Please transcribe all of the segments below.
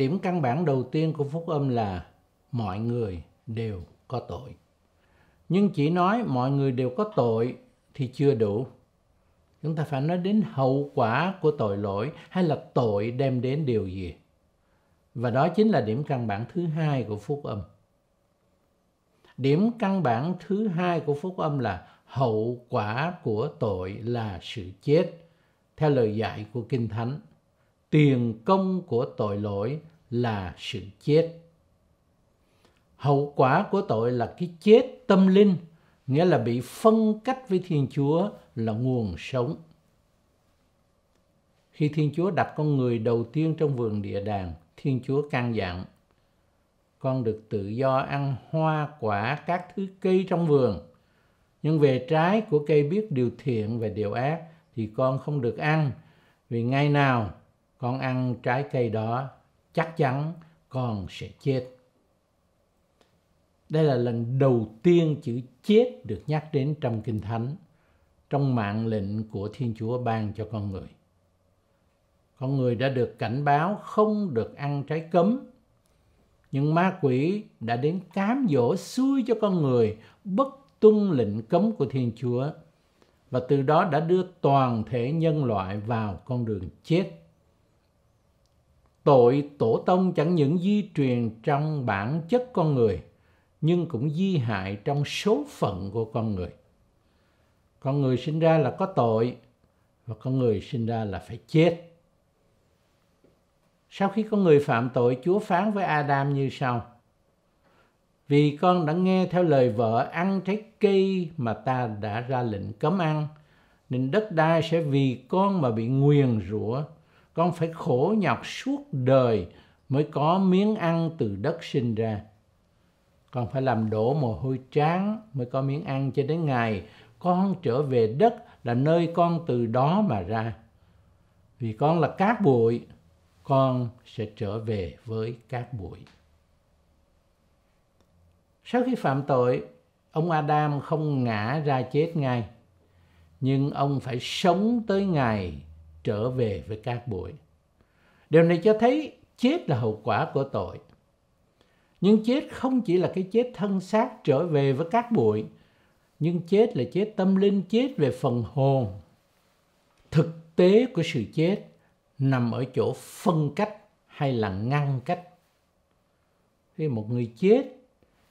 Điểm căn bản đầu tiên của phúc âm là mọi người đều có tội. Nhưng chỉ nói mọi người đều có tội thì chưa đủ. Chúng ta phải nói đến hậu quả của tội lỗi hay là tội đem đến điều gì. Và đó chính là điểm căn bản thứ hai của phúc âm. Điểm căn bản thứ hai của phúc âm là hậu quả của tội là sự chết theo lời dạy của Kinh Thánh. Tiền công của tội lỗi là sự chết. Hậu quả của tội là cái chết tâm linh, nghĩa là bị phân cách với Thiên Chúa là nguồn sống. Khi Thiên Chúa đặt con người đầu tiên trong vườn địa đàng, Thiên Chúa can dặn, con được tự do ăn hoa quả các thứ cây trong vườn, nhưng về trái của cây biết điều thiện và điều ác thì con không được ăn, vì ngày nào con ăn trái cây đó chắc chắn con sẽ chết. Đây là lần đầu tiên chữ chết được nhắc đến trong Kinh Thánh, trong mạng lệnh của Thiên Chúa ban cho con người. Con người đã được cảnh báo không được ăn trái cấm, nhưng ma quỷ đã đến cám dỗ xui cho con người bất tuân lệnh cấm của Thiên Chúa và từ đó đã đưa toàn thể nhân loại vào con đường chết Tội tổ tông chẳng những di truyền trong bản chất con người, nhưng cũng di hại trong số phận của con người. Con người sinh ra là có tội, và con người sinh ra là phải chết. Sau khi con người phạm tội, Chúa phán với Adam như sau. Vì con đã nghe theo lời vợ ăn trái cây mà ta đã ra lệnh cấm ăn, nên đất đai sẽ vì con mà bị nguyền rủa con phải khổ nhọc suốt đời mới có miếng ăn từ đất sinh ra. Con phải làm đổ mồ hôi tráng mới có miếng ăn cho đến ngày con trở về đất là nơi con từ đó mà ra. Vì con là cát bụi, con sẽ trở về với cát bụi. Sau khi phạm tội, ông Adam không ngã ra chết ngay, nhưng ông phải sống tới ngày trở về với cát bụi. Điều này cho thấy chết là hậu quả của tội. Nhưng chết không chỉ là cái chết thân xác trở về với cát bụi, nhưng chết là chết tâm linh, chết về phần hồn. Thực tế của sự chết nằm ở chỗ phân cách hay là ngăn cách. Khi một người chết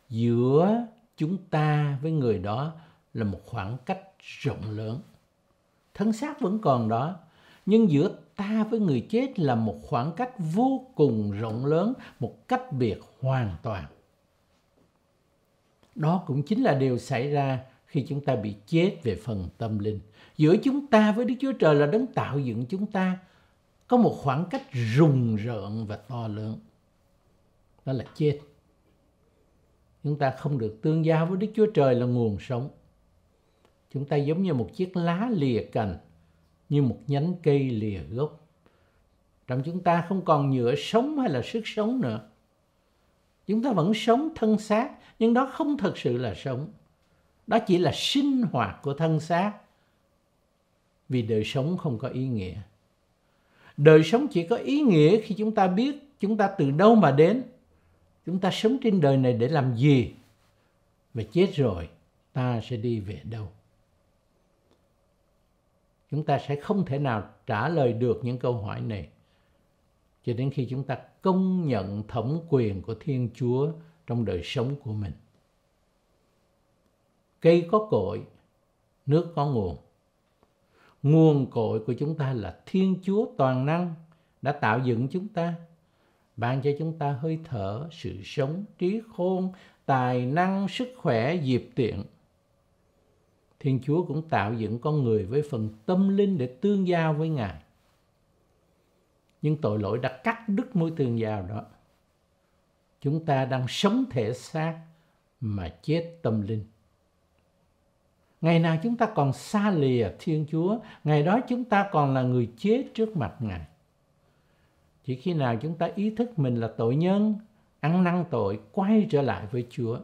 giữa chúng ta với người đó là một khoảng cách rộng lớn. Thân xác vẫn còn đó, nhưng giữa ta với người chết là một khoảng cách vô cùng rộng lớn, một cách biệt hoàn toàn. Đó cũng chính là điều xảy ra khi chúng ta bị chết về phần tâm linh. Giữa chúng ta với Đức Chúa Trời là đấng tạo dựng chúng ta có một khoảng cách rùng rợn và to lớn. Đó là chết. Chúng ta không được tương giao với Đức Chúa Trời là nguồn sống. Chúng ta giống như một chiếc lá lìa cành như một nhánh cây lìa gốc. Trong chúng ta không còn nhựa sống hay là sức sống nữa. Chúng ta vẫn sống thân xác, nhưng đó không thật sự là sống. Đó chỉ là sinh hoạt của thân xác. Vì đời sống không có ý nghĩa. Đời sống chỉ có ý nghĩa khi chúng ta biết chúng ta từ đâu mà đến. Chúng ta sống trên đời này để làm gì? Và chết rồi, ta sẽ đi về đâu? chúng ta sẽ không thể nào trả lời được những câu hỏi này cho đến khi chúng ta công nhận thẩm quyền của Thiên Chúa trong đời sống của mình. Cây có cội, nước có nguồn. Nguồn cội của chúng ta là Thiên Chúa toàn năng đã tạo dựng chúng ta, ban cho chúng ta hơi thở, sự sống, trí khôn, tài năng, sức khỏe, dịp tiện – Thiên Chúa cũng tạo dựng con người với phần tâm linh để tương giao với Ngài. Nhưng tội lỗi đã cắt đứt mối tương giao đó. Chúng ta đang sống thể xác mà chết tâm linh. Ngày nào chúng ta còn xa lìa Thiên Chúa, ngày đó chúng ta còn là người chết trước mặt Ngài. Chỉ khi nào chúng ta ý thức mình là tội nhân, ăn năn tội, quay trở lại với Chúa,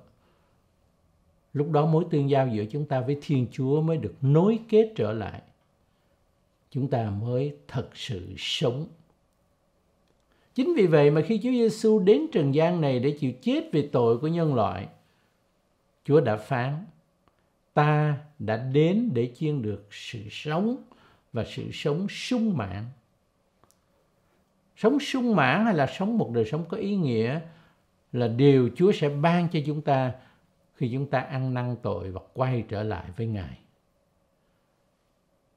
lúc đó mối tương giao giữa chúng ta với thiên chúa mới được nối kết trở lại chúng ta mới thật sự sống chính vì vậy mà khi chúa giêsu đến trần gian này để chịu chết vì tội của nhân loại chúa đã phán ta đã đến để chiên được sự sống và sự sống sung mãn sống sung mãn hay là sống một đời sống có ý nghĩa là điều chúa sẽ ban cho chúng ta khi chúng ta ăn năn tội và quay trở lại với Ngài.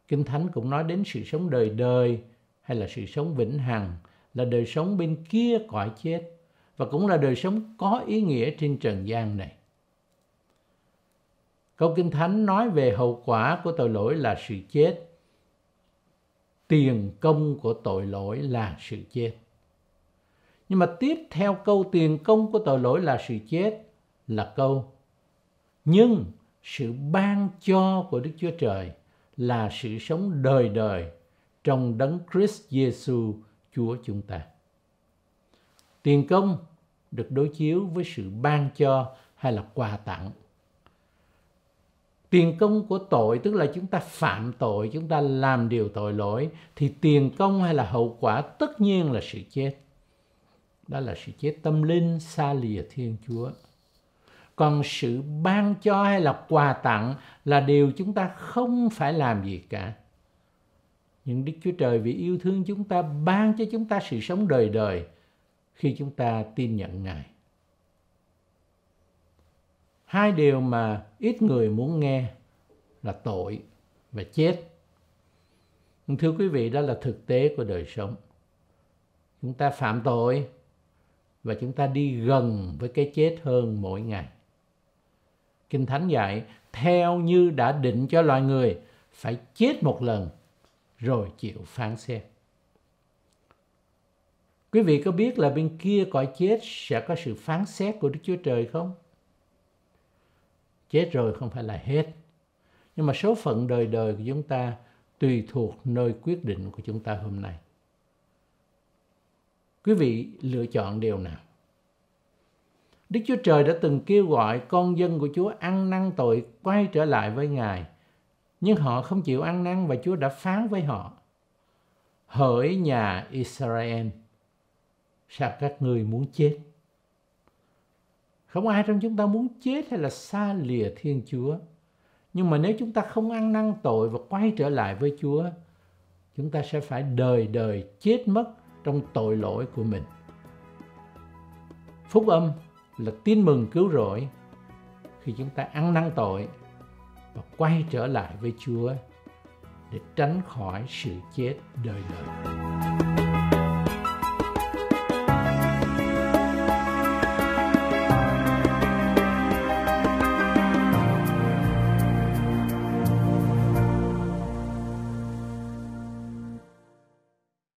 Kinh Thánh cũng nói đến sự sống đời đời hay là sự sống vĩnh hằng là đời sống bên kia cõi chết và cũng là đời sống có ý nghĩa trên trần gian này. Câu Kinh Thánh nói về hậu quả của tội lỗi là sự chết. Tiền công của tội lỗi là sự chết. Nhưng mà tiếp theo câu tiền công của tội lỗi là sự chết là câu nhưng sự ban cho của Đức Chúa Trời là sự sống đời đời trong đấng Christ Jesus Chúa chúng ta. Tiền công được đối chiếu với sự ban cho hay là quà tặng. Tiền công của tội tức là chúng ta phạm tội, chúng ta làm điều tội lỗi thì tiền công hay là hậu quả tất nhiên là sự chết. Đó là sự chết tâm linh xa lìa Thiên Chúa còn sự ban cho hay là quà tặng là điều chúng ta không phải làm gì cả nhưng đức chúa trời vì yêu thương chúng ta ban cho chúng ta sự sống đời đời khi chúng ta tin nhận ngài hai điều mà ít người muốn nghe là tội và chết thưa quý vị đó là thực tế của đời sống chúng ta phạm tội và chúng ta đi gần với cái chết hơn mỗi ngày Kinh Thánh dạy, theo như đã định cho loài người, phải chết một lần rồi chịu phán xét. Quý vị có biết là bên kia cõi chết sẽ có sự phán xét của Đức Chúa Trời không? Chết rồi không phải là hết. Nhưng mà số phận đời đời của chúng ta tùy thuộc nơi quyết định của chúng ta hôm nay. Quý vị lựa chọn điều nào? Đức Chúa Trời đã từng kêu gọi con dân của Chúa ăn năn tội quay trở lại với Ngài. Nhưng họ không chịu ăn năn và Chúa đã phán với họ. Hỡi nhà Israel, sao các ngươi muốn chết? Không ai trong chúng ta muốn chết hay là xa lìa Thiên Chúa. Nhưng mà nếu chúng ta không ăn năn tội và quay trở lại với Chúa, chúng ta sẽ phải đời đời chết mất trong tội lỗi của mình. Phúc âm là tin mừng cứu rỗi khi chúng ta ăn năn tội và quay trở lại với Chúa để tránh khỏi sự chết đời đời.